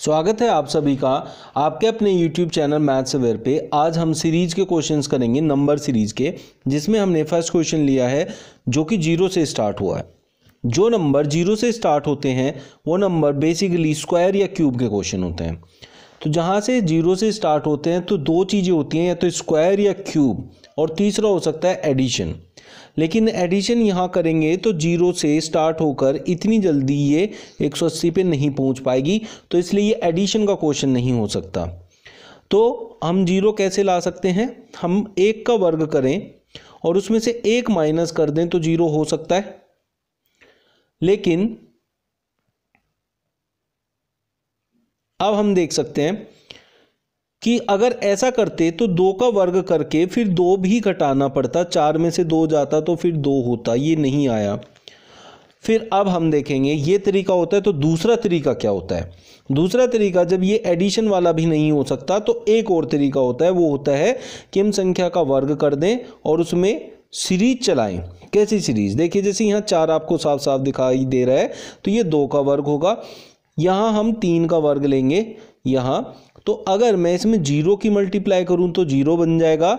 स्वागत है आप सभी का आपके अपने YouTube चैनल मैथ्स अवेयर पे आज हम सीरीज़ के क्वेश्चंस करेंगे नंबर सीरीज़ के जिसमें हमने फर्स्ट क्वेश्चन लिया है जो कि जीरो से स्टार्ट हुआ है जो नंबर जीरो से स्टार्ट होते हैं वो नंबर बेसिकली स्क्वायर या क्यूब के क्वेश्चन होते हैं तो जहाँ से जीरो से स्टार्ट होते हैं तो दो चीज़ें होती हैं या तो स्क्वायर या क्यूब और तीसरा हो सकता है एडिशन लेकिन एडिशन यहाँ करेंगे तो जीरो से स्टार्ट होकर इतनी जल्दी ये 180 पे नहीं पहुँच पाएगी तो इसलिए ये एडिशन का क्वेश्चन नहीं हो सकता तो हम जीरो कैसे ला सकते हैं हम एक का वर्ग करें और उसमें से एक माइनस कर दें तो जीरो हो सकता है लेकिन अब हम देख सकते हैं कि अगर ऐसा करते तो दो का वर्ग करके फिर दो भी घटाना पड़ता चार में से दो जाता तो फिर दो होता ये नहीं आया फिर अब हम देखेंगे ये तरीका होता है तो दूसरा तरीका क्या होता है दूसरा तरीका जब ये एडिशन वाला भी नहीं हो सकता तो एक और तरीका होता है वो होता है कि हम संख्या का वर्ग कर दें और उसमें सीरीज चलाएं कैसी सीरीज देखिए जैसे यहाँ चार आपको साफ साफ दिखाई दे रहा है तो ये दो का वर्ग होगा यहाँ हम तीन का वर्ग लेंगे यहाँ तो अगर मैं इसमें जीरो की मल्टीप्लाई करूं तो जीरो बन जाएगा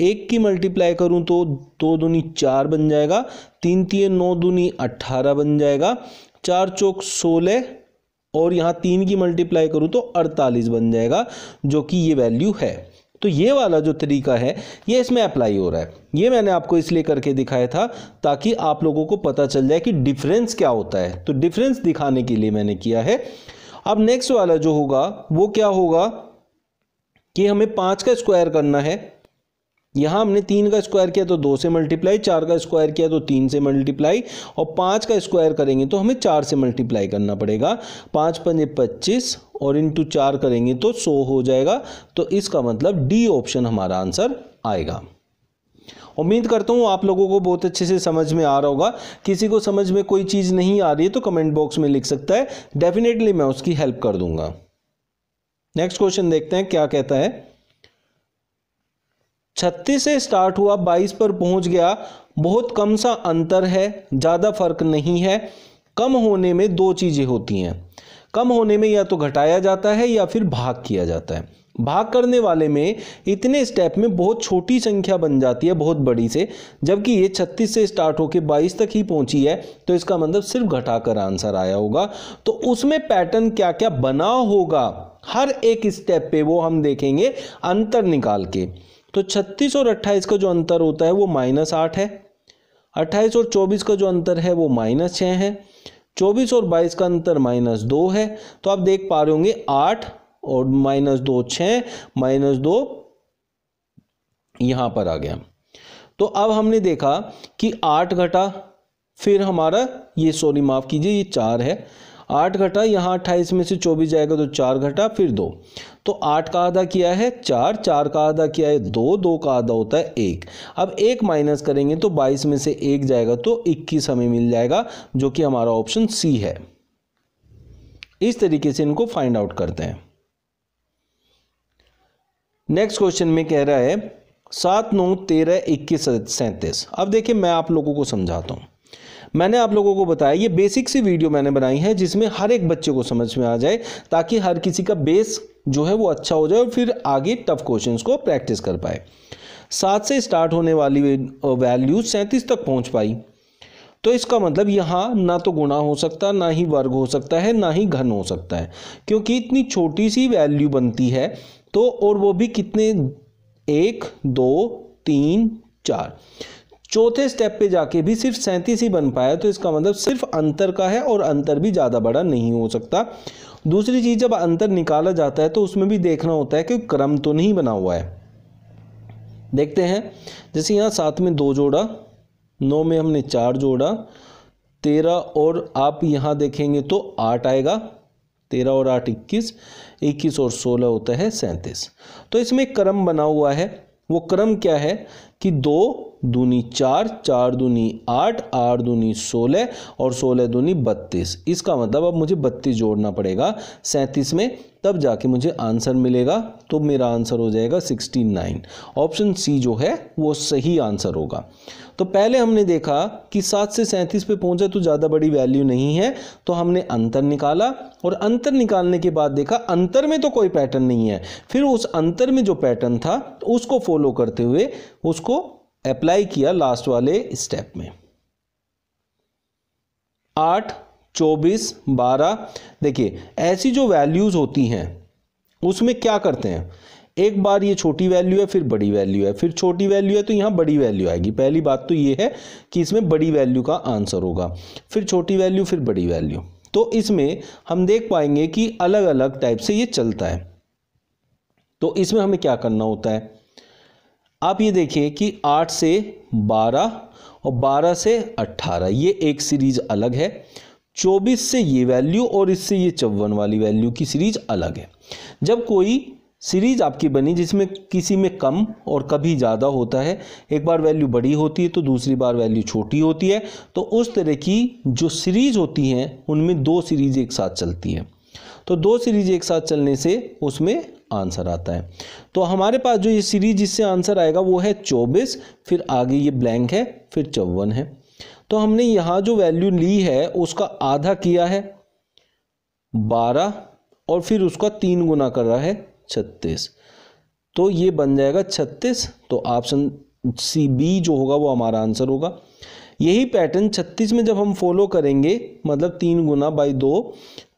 एक की मल्टीप्लाई करूं तो दो दूनी चार बन जाएगा तीन तीन नौ दूनी अट्ठारह बन जाएगा चार चौक सोलह और यहाँ तीन की मल्टीप्लाई करूँ तो अड़तालीस बन जाएगा जो कि ये वैल्यू है तो ये वाला जो तरीका है ये इसमें अप्लाई हो रहा है ये मैंने आपको इसलिए करके दिखाया था ताकि आप लोगों को पता चल जाए कि डिफरेंस क्या होता है तो डिफरेंस दिखाने के लिए मैंने किया है अब नेक्स्ट वाला जो होगा वो क्या होगा कि हमें पाँच का स्क्वायर करना है यहां हमने तीन का स्क्वायर किया तो दो से मल्टीप्लाई चार का स्क्वायर किया तो तीन से मल्टीप्लाई और पांच का स्क्वायर करेंगे तो हमें चार से मल्टीप्लाई करना पड़ेगा पाँच पंजे पच्चीस और इंटू चार करेंगे तो सौ हो जाएगा तो इसका मतलब डी ऑप्शन हमारा आंसर आएगा उम्मीद करता हूँ आप लोगों को बहुत अच्छे से समझ में आ रहा होगा किसी को समझ में कोई चीज़ नहीं आ रही है तो कमेंट बॉक्स में लिख सकता है डेफिनेटली मैं उसकी हेल्प कर दूंगा नेक्स्ट क्वेश्चन देखते हैं क्या कहता है छत्तीस से स्टार्ट हुआ बाईस पर पहुंच गया बहुत कम सा अंतर है ज़्यादा फर्क नहीं है कम होने में दो चीज़ें होती हैं कम होने में या तो घटाया जाता है या फिर भाग किया जाता है भाग करने वाले में इतने स्टेप में बहुत छोटी संख्या बन जाती है बहुत बड़ी से जबकि ये 36 से स्टार्ट होकर 22 तक ही पहुंची है तो इसका मतलब सिर्फ घटाकर आंसर आया होगा तो उसमें पैटर्न क्या क्या बना होगा हर एक स्टेप पे वो हम देखेंगे अंतर निकाल के तो 36 और 28 का जो अंतर होता है वो माइनस आठ है अट्ठाईस और चौबीस का जो अंतर है वो माइनस छः है चौबीस और बाईस का अंतर माइनस दो है तो आप देख पा रहे होंगे आठ और माइनस दो छ माइनस दो यहां पर आ गया तो अब हमने देखा कि आठ घटा फिर हमारा ये सॉरी माफ़ कीजिए ये चार है आठ घटा यहाँ अट्ठाईस में से चौबीस जाएगा तो चार घटा फिर दो तो आठ का आधा किया है चार चार का आधा किया है दो दो का आधा होता है एक अब एक माइनस करेंगे तो बाईस में से एक जाएगा तो इक्कीस हमें मिल जाएगा जो कि हमारा ऑप्शन सी है इस तरीके से इनको फाइंड आउट करते हैं नेक्स्ट क्वेश्चन में कह रहा है सात नौ तेरह इक्कीस सैंतीस अब देखिए मैं आप लोगों को समझाता हूँ मैंने आप लोगों को बताया ये बेसिक सी वीडियो मैंने बनाई है जिसमें हर एक बच्चे को समझ में आ जाए ताकि हर किसी का बेस जो है वो अच्छा हो जाए और फिर आगे टफ क्वेश्चंस को प्रैक्टिस कर पाए सात से स्टार्ट होने वाली वैल्यू सैंतीस तक पहुंच पाई तो इसका मतलब यहाँ ना तो गुणा हो सकता ना ही वर्ग हो सकता है ना ही घन हो सकता है क्योंकि इतनी छोटी सी वैल्यू बनती है तो और वो भी कितने एक दो तीन चार चौथे स्टेप पे जाके भी सिर्फ सैंतीस ही बन पाया तो इसका मतलब सिर्फ अंतर का है और अंतर भी ज़्यादा बड़ा नहीं हो सकता दूसरी चीज़ जब अंतर निकाला जाता है तो उसमें भी देखना होता है कि क्रम तो नहीं बना हुआ है देखते हैं जैसे यहाँ सात में दो जोड़ा नौ में हमने चार जोड़ा तेरह और आप यहाँ देखेंगे तो आठ आएगा तेरह और आठ इक्कीस इक्कीस और सोलह होता है सैंतीस तो इसमें क्रम बना हुआ है वो क्रम क्या है कि दो दूनी चार चार दूनी आठ आठ दूनी सोलह और सोलह दूनी बत्तीस इसका मतलब अब मुझे बत्तीस जोड़ना पड़ेगा सैंतीस में तब जाके मुझे आंसर मिलेगा तो मेरा आंसर हो जाएगा सिक्सटी नाइन ऑप्शन सी जो है वो सही आंसर होगा तो पहले हमने देखा कि सात से सैंतीस पे पहुंचा तो ज़्यादा बड़ी वैल्यू नहीं है तो हमने अंतर निकाला और अंतर निकालने के बाद देखा अंतर में तो कोई पैटर्न नहीं है फिर उस अंतर में जो पैटर्न था उसको फॉलो करते हुए उस उसको अप्लाई किया लास्ट वाले स्टेप में आठ चौबीस बारह देखिए ऐसी जो वैल्यूज़ होती हैं उसमें क्या करते हैं एक बार ये छोटी वैल्यू है फिर बड़ी वैल्यू है फिर छोटी वैल्यू है तो यहां बड़ी वैल्यू आएगी पहली बात तो ये है कि इसमें बड़ी वैल्यू का आंसर होगा फिर छोटी वैल्यू फिर बड़ी वैल्यू तो इसमें हम देख पाएंगे कि अलग अलग टाइप से ये चलता है तो इसमें हमें क्या करना होता है आप ये देखिए कि आठ से बारह और बारह से अट्ठारह ये एक सीरीज अलग है चौबीस से ये वैल्यू और इससे ये चौवन वाली वैल्यू की सीरीज अलग है जब कोई सीरीज आपकी बनी जिसमें किसी में कम और कभी ज़्यादा होता है एक बार वैल्यू बड़ी होती है तो दूसरी बार वैल्यू छोटी होती है तो उस तरह की जो सीरीज होती हैं उनमें दो सीरीज एक साथ चलती हैं तो दो सीरीज एक साथ चलने से उसमें आंसर आता है तो हमारे पास जो ये सीरीज इससे आंसर आएगा वो है चौबीस फिर आगे ये ब्लैंक है फिर चौवन है तो हमने यहाँ जो वैल्यू ली है उसका आधा किया है बारह और फिर उसका तीन गुना कर रहा है छत्तीस तो ये बन जाएगा छत्तीस तो ऑप्शन सी बी जो होगा वो हमारा आंसर होगा यही पैटर्न छत्तीस में जब हम फॉलो करेंगे मतलब तीन गुना बाई दो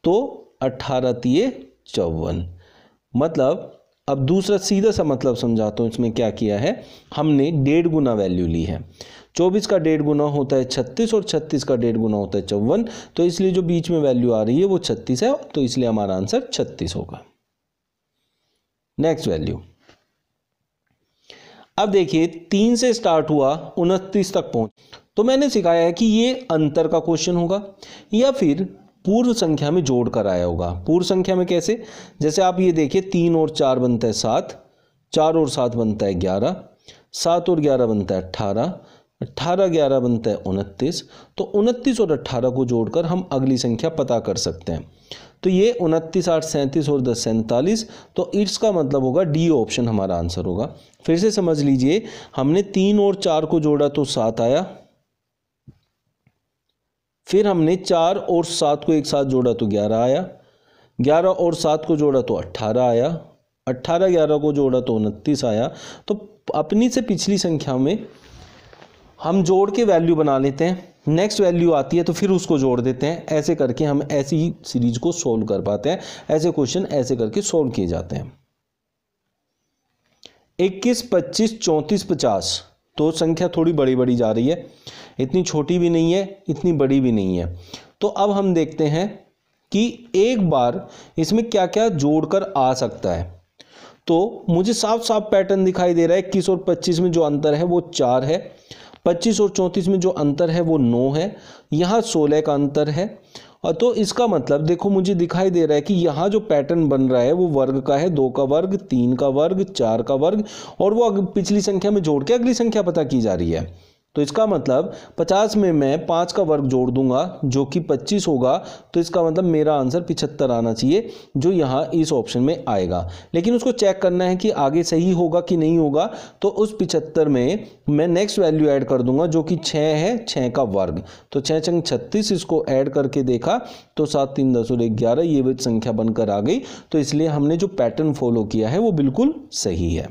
तो अट्ठारह तीय चौवन मतलब अब दूसरा सीधा सा मतलब समझाता हूँ इसमें क्या किया है हमने डेढ़ गुना वैल्यू ली है चौबीस का डेढ़ गुना होता है छत्तीस और छत्तीस का डेढ़ गुना होता है चौवन तो इसलिए जो बीच में वैल्यू आ रही है वो छत्तीस है तो इसलिए हमारा आंसर छत्तीस होगा नेक्स्ट वैल्यू अब देखिए तीन से स्टार्ट हुआ उनतीस तक पहुंच तो मैंने सिखाया है कि ये अंतर का क्वेश्चन होगा या फिर पूर्व संख्या में जोड़ कर आया होगा पूर्व संख्या में कैसे जैसे आप ये देखिए तीन और चार बनता है सात चार और सात बनता है ग्यारह सात और ग्यारह बनता है अट्ठारह अट्ठारह ग्यारह बनता है उनतीस तो उनतीस और अट्ठारह को जोड़कर हम अगली संख्या पता कर सकते हैं तो ये उनतीस आठ सैंतीस और दस सैंतालीस तो इट्स का मतलब होगा डी ऑप्शन हमारा आंसर होगा फिर से समझ लीजिए हमने तीन और चार को जोड़ा तो सात आया फिर हमने चार और सात को एक साथ जोड़ा तो ग्यारह आया ग्यारह और सात को जोड़ा तो अट्ठारह आया अट्ठारह ग्यारह को जोड़ा तो उनतीस आया तो अपनी से पिछली संख्या में हम जोड़ के वैल्यू बना लेते हैं नेक्स्ट वैल्यू आती है तो फिर उसको जोड़ देते हैं ऐसे करके हम ऐसी ही सीरीज को सोल्व कर पाते हैं ऐसे क्वेश्चन ऐसे करके सोल्व किए जाते हैं इक्कीस पच्चीस चौंतीस पचास तो संख्या थोड़ी बड़ी बड़ी जा रही है इतनी छोटी भी नहीं है इतनी बड़ी भी नहीं है तो अब हम देखते हैं कि एक बार इसमें क्या क्या जोड़कर आ सकता है तो मुझे साफ साफ पैटर्न दिखाई दे रहा है इक्कीस और पच्चीस में जो अंतर है वो चार है पच्चीस और चौंतीस में जो अंतर है वो नौ है यहाँ सोलह का अंतर है हाँ, तो इसका मतलब देखो मुझे दिखाई दे रहा है कि यहाँ जो पैटर्न बन रहा है वो वर्ग का है दो का वर्ग तीन का वर्ग चार का वर्ग और वो पिछली संख्या में जोड़ के अगली संख्या पता की जा रही है तो इसका मतलब 50 में मैं पाँच का वर्ग जोड़ दूंगा जो कि 25 होगा तो इसका मतलब मेरा आंसर 75 आना चाहिए जो यहाँ इस ऑप्शन में आएगा लेकिन उसको चेक करना है कि आगे सही होगा कि नहीं होगा तो उस 75 में मैं नेक्स्ट वैल्यू ऐड कर दूंगा जो कि 6 है 6 का वर्ग तो छः चंग छत्तीस इसको ऐड करके देखा तो सात तीन दस और ग्यारह ये संख्या बनकर आ गई तो इसलिए हमने जो पैटर्न फॉलो किया है वो बिल्कुल सही है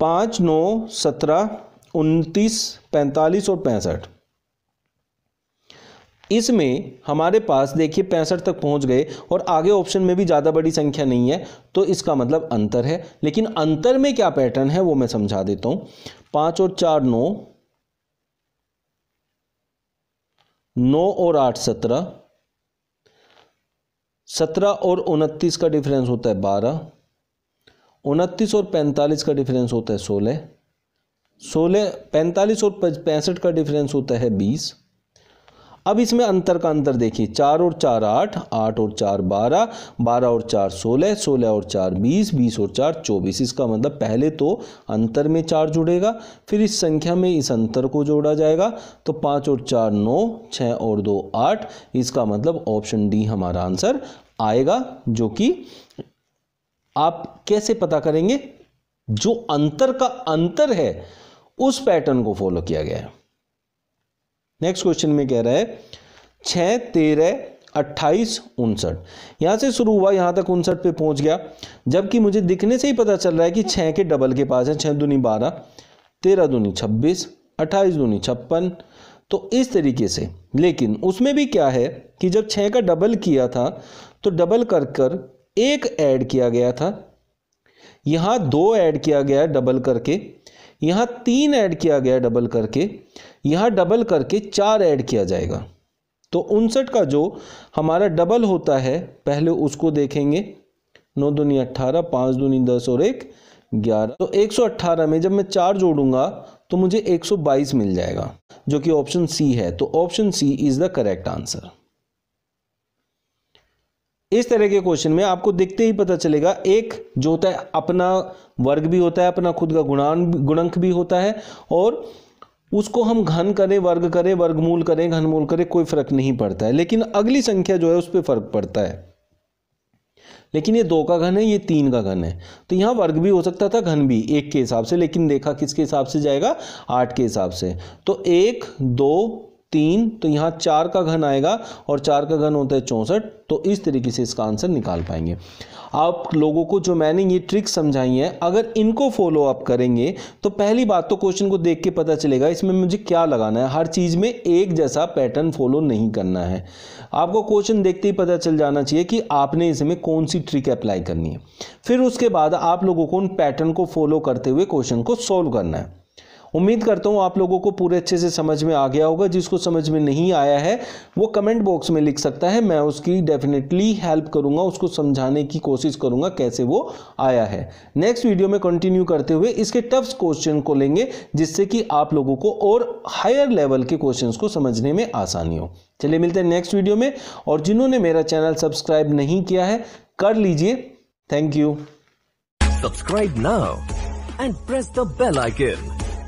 पाँच नौ सत्रह उनतीस पैंतालीस और पैंसठ इसमें हमारे पास देखिए पैंसठ तक पहुंच गए और आगे ऑप्शन में भी ज़्यादा बड़ी संख्या नहीं है तो इसका मतलब अंतर है लेकिन अंतर में क्या पैटर्न है वो मैं समझा देता हूँ पाँच और चार नौ नौ और आठ सत्रह सत्रह और उनतीस का डिफरेंस होता है बारह उनतीस और पैंतालीस का डिफरेंस होता है सोलह सोलह पैंतालीस और पैंसठ का डिफरेंस होता है बीस अब इसमें अंतर का अंतर देखिए चार और चार आठ आठ और चार बारह बारह और चार सोलह सोलह और चार बीस बीस और चार चौबीस इसका मतलब पहले तो अंतर में चार जुड़ेगा फिर इस संख्या में इस अंतर को जोड़ा जाएगा तो पाँच और चार नौ छः और दो आठ इसका मतलब ऑप्शन डी हमारा आंसर आएगा जो कि आप कैसे पता करेंगे जो अंतर का अंतर है उस पैटर्न को फॉलो किया गया है नेक्स्ट क्वेश्चन में कह रहा है छ तेरह अट्ठाईस उनसठ यहां से शुरू हुआ यहां तक उनसठ पे पहुंच गया जबकि मुझे दिखने से ही पता चल रहा है कि छह के डबल के पास है छह दूनी बारह तेरह दूनी छब्बीस अट्ठाईस दूनी छप्पन तो इस तरीके से लेकिन उसमें भी क्या है कि जब छह का डबल किया था तो डबल कर कर एक ऐड किया गया था यहां दो ऐड किया गया डबल करके यहां तीन ऐड किया गया डबल करके यहां डबल करके चार ऐड किया जाएगा तो उनसठ का जो हमारा डबल होता है पहले उसको देखेंगे नौ दूनी अट्ठारह पांच दूनी दस और एक ग्यारह तो एक सौ अट्ठारह में जब मैं चार जोड़ूंगा तो मुझे एक सौ बाईस मिल जाएगा जो कि ऑप्शन सी है तो option C is the correct answer इस तरह के क्वेश्चन में आपको देखते ही पता चलेगा एक जो होता है अपना वर्ग भी होता है अपना खुद का गुणान गुणंक भी होता है और उसको हम घन करें वर्ग करें वर्गमूल करें घनमूल करें कोई फर्क नहीं पड़ता है लेकिन अगली संख्या जो है उस पर फर्क पड़ता है लेकिन ये दो का घन है ये तीन का घन है तो यहाँ वर्ग भी हो सकता था घन भी एक के हिसाब से लेकिन देखा किसके हिसाब से जाएगा आठ के हिसाब से तो एक दो तीन तो यहाँ चार का घन आएगा और चार का घन होता है चौंसठ तो इस तरीके से इसका आंसर निकाल पाएंगे आप लोगों को जो मैंने ये ट्रिक समझाई है अगर इनको फॉलो अप करेंगे तो पहली बात तो क्वेश्चन को देख के पता चलेगा इसमें मुझे क्या लगाना है हर चीज़ में एक जैसा पैटर्न फॉलो नहीं करना है आपको क्वेश्चन देखते ही पता चल जाना चाहिए कि आपने इसमें कौन सी ट्रिक अप्लाई करनी है फिर उसके बाद आप लोगों को उन पैटर्न को फॉलो करते हुए क्वेश्चन को सॉल्व करना है उम्मीद करता हूँ आप लोगों को पूरे अच्छे से समझ में आ गया होगा जिसको समझ में नहीं आया है वो कमेंट बॉक्स में लिख सकता है मैं उसकी डेफिनेटली हेल्प करूँगा उसको समझाने की कोशिश करूँगा कैसे वो आया है नेक्स्ट वीडियो में कंटिन्यू करते हुए इसके टफ क्वेश्चन को लेंगे जिससे कि आप लोगों को और हायर लेवल के क्वेश्चन को समझने में आसानी हो चलिए मिलते हैं नेक्स्ट वीडियो में और जिन्होंने मेरा चैनल सब्सक्राइब नहीं किया है कर लीजिए thank you subscribe now and press the bell icon